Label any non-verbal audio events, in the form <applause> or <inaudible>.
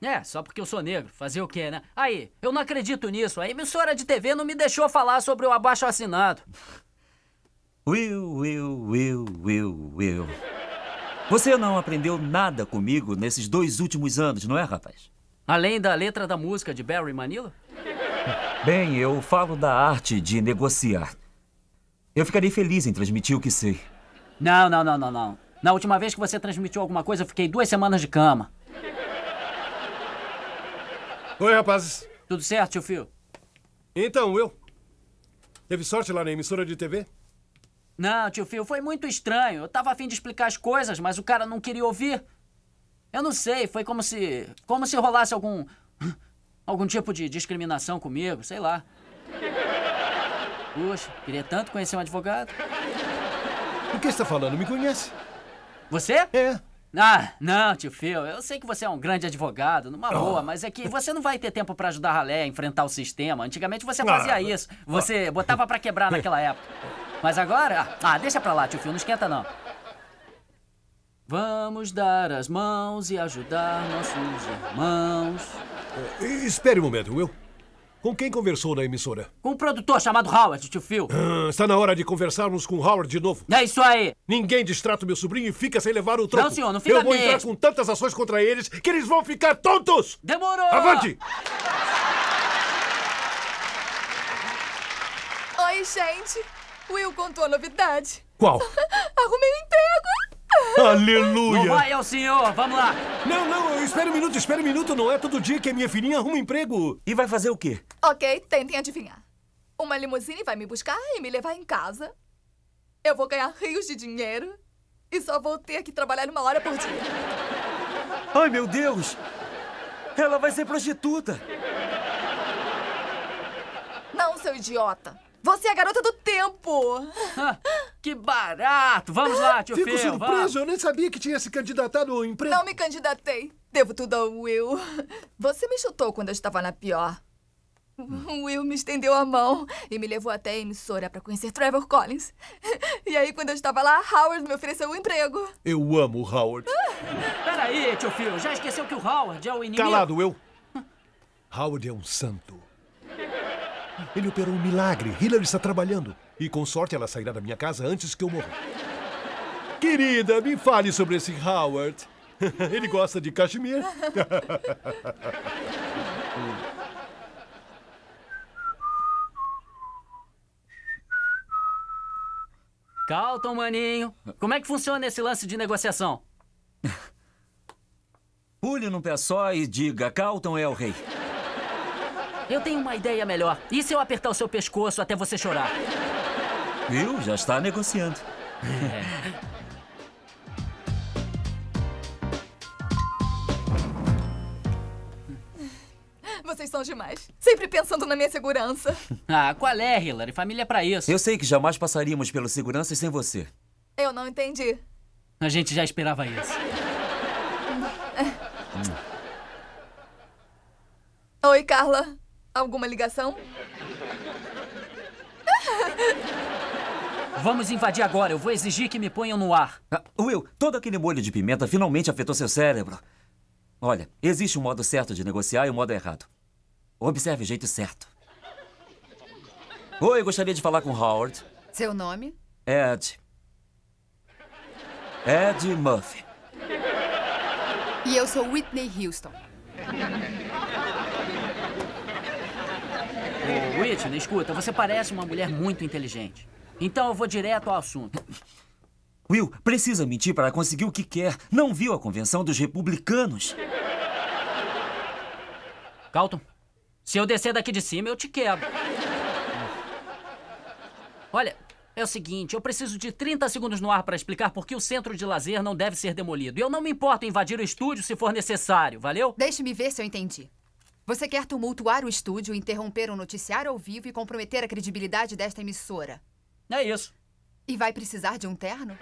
É, só porque eu sou negro. Fazer o quê, né? Aí, eu não acredito nisso. A emissora de TV não me deixou falar sobre o abaixo assinado. Will, Will, Will, Will, Will. Você não aprendeu nada comigo nesses dois últimos anos, não é, rapaz? Além da letra da música de Barry Manila? Bem, eu falo da arte de negociar. Eu ficarei feliz em transmitir o que sei. Não, não, não, não, não. Na última vez que você transmitiu alguma coisa, eu fiquei duas semanas de cama. Oi, rapazes. Tudo certo, tio Fio? Então, eu. Teve sorte lá na emissora de TV? Não, tio Fio, foi muito estranho. Eu tava afim de explicar as coisas, mas o cara não queria ouvir. Eu não sei, foi como se. como se rolasse algum. algum tipo de discriminação comigo, sei lá. Puxa, queria tanto conhecer um advogado. O que está falando? Me conhece? Você? É. Ah, não, tio Phil, eu sei que você é um grande advogado, numa ah. boa, mas é que você não vai ter tempo para ajudar a Ralé a enfrentar o sistema. Antigamente você fazia isso, você botava para quebrar naquela época. Mas agora, ah, ah, deixa pra lá, tio Phil, não esquenta não. Vamos dar as mãos e ajudar nossos irmãos. É, espere um momento, Will. Com quem conversou na emissora? Com um produtor chamado Howard, tio Phil. Ah, está na hora de conversarmos com Howard de novo. É isso aí. Ninguém distrata meu sobrinho e fica sem levar o troco. Não, senhor, não fica Eu vou mesmo. entrar com tantas ações contra eles que eles vão ficar tontos! Demorou! Avante! Oi, gente. Will contou a novidade. Qual? <laughs> Arrumei um emprego! Aleluia! Não vai ao senhor, vamos lá! Não, não, espere um minuto, espere um minuto, não é todo dia que a minha filhinha arruma um emprego. E vai fazer o quê? Ok, tentem adivinhar. Uma limusine vai me buscar e me levar em casa. Eu vou ganhar rios de dinheiro e só vou ter que trabalhar uma hora por dia. Ai, meu Deus! Ela vai ser prostituta! Não, seu idiota! Você é a garota do tempo! Ah, que barato! Vamos lá, tio Fico surpreso, eu nem sabia que tinha se candidatado ao emprego. Não me candidatei. Devo tudo ao Will. Você me chutou quando eu estava na pior. <laughs> Will me estendeu a mão e me levou até a emissora para conhecer Trevor Collins. <laughs> E aí, quando eu estava lá, Howard me ofereceu um emprego. Eu amo o Howard. <laughs> Peraí, tio Phil, já esqueceu que o Howard é o inimigo? Calado, eu. Howard é um santo. Ele operou um milagre. Hillary está trabalhando. E com sorte ela sairá da minha casa antes que eu morra. Querida, me fale sobre esse Howard. Ele gosta de cachemir. Calton, maninho. Como é que funciona esse lance de negociação? <laughs> Pule num pé só e diga: Calton é o rei. Eu tenho uma ideia melhor. E se eu apertar o seu pescoço até você chorar? Viu? Já está negociando. É. Vocês são demais. Sempre pensando na minha segurança. <laughs> ah, qual é, Hillary? Família é pra isso. Eu sei que jamais passaríamos pelo segurança sem você. Eu não entendi. A gente já esperava isso. <laughs> Oi, Carla. Alguma ligação? <laughs> Vamos invadir agora. Eu vou exigir que me ponham no ar. Ah, Will, todo aquele molho de pimenta finalmente afetou seu cérebro. Olha, existe um modo certo de negociar e um modo errado. Observe o jeito certo. Oi, gostaria de falar com Howard. Seu nome? Ed. Ed Murphy. E eu sou Whitney Houston. Whitney, escuta, você parece uma mulher muito inteligente. Então eu vou direto ao assunto. Will, precisa mentir para conseguir o que quer. Não viu a convenção dos republicanos? Calton, se eu descer daqui de cima, eu te quebro. Olha, é o seguinte, eu preciso de 30 segundos no ar para explicar por que o centro de lazer não deve ser demolido. E eu não me importo em invadir o estúdio se for necessário, valeu? Deixe-me ver se eu entendi. Você quer tumultuar o estúdio, interromper um noticiário ao vivo e comprometer a credibilidade desta emissora. É isso. E vai precisar de um terno?